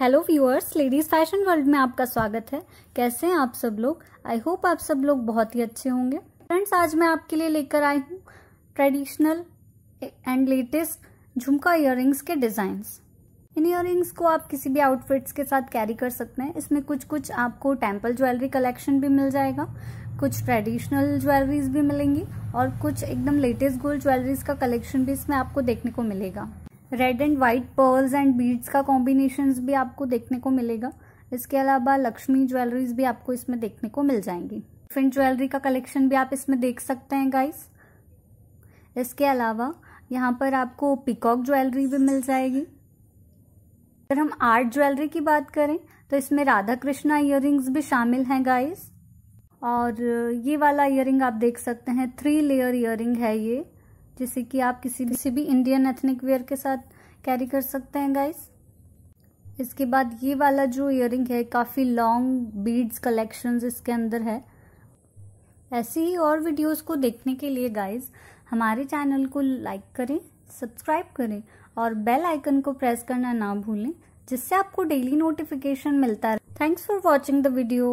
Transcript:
hello viewers ladies fashion world में आपका स्वागत है कैसे हैं आप सब लोग आई होप आप सब लोग बहुत ही अच्छे होंगे फ्रेंड्स आज मैं आपके लिए लेकर आई हूँ ट्रेडिशनल एंड लेटेस्ट झुमका इयर के डिज़ाइंस इन इयर को आप किसी भी आउटफिट्स के साथ कैरी कर सकते हैं इसमें कुछ कुछ आपको टेम्पल ज्वेलरी कलेक्शन भी मिल जाएगा कुछ ट्रेडिशनल ज्वेलरीज भी मिलेंगी और कुछ एकदम लेटेस्ट गोल्ड ज्वेलरीज का कलेक्शन भी इसमें आपको देखने को मिलेगा red and white pearls and beads का कॉम्बिनेशन भी आपको देखने को मिलेगा इसके अलावा लक्ष्मी ज्वेलरीज भी आपको इसमें देखने को मिल जाएंगी डिफरेंट ज्वेलरी का कलेक्शन भी आप इसमें देख सकते हैं गाइस इसके अलावा यहाँ पर आपको पिकॉक ज्वेलरी भी मिल जाएगी अगर हम आर्ट ज्वेलरी की बात करें तो इसमें राधा कृष्णा इयर भी शामिल हैं गाइस और ये वाला इयर आप देख सकते हैं थ्री लेयर इयर है ये जैसे कि आप किसी किसी भी इंडियन एथनिक वेयर के साथ कैरी कर सकते हैं गाइस इसके बाद ये वाला जो इयर है काफ़ी लॉन्ग बीड्स कलेक्शंस इसके अंदर है ऐसी ही और वीडियोस को देखने के लिए गाइस हमारे चैनल को लाइक करें सब्सक्राइब करें और बेल आइकन को प्रेस करना ना भूलें जिससे आपको डेली नोटिफिकेशन मिलता है thanks for watching the video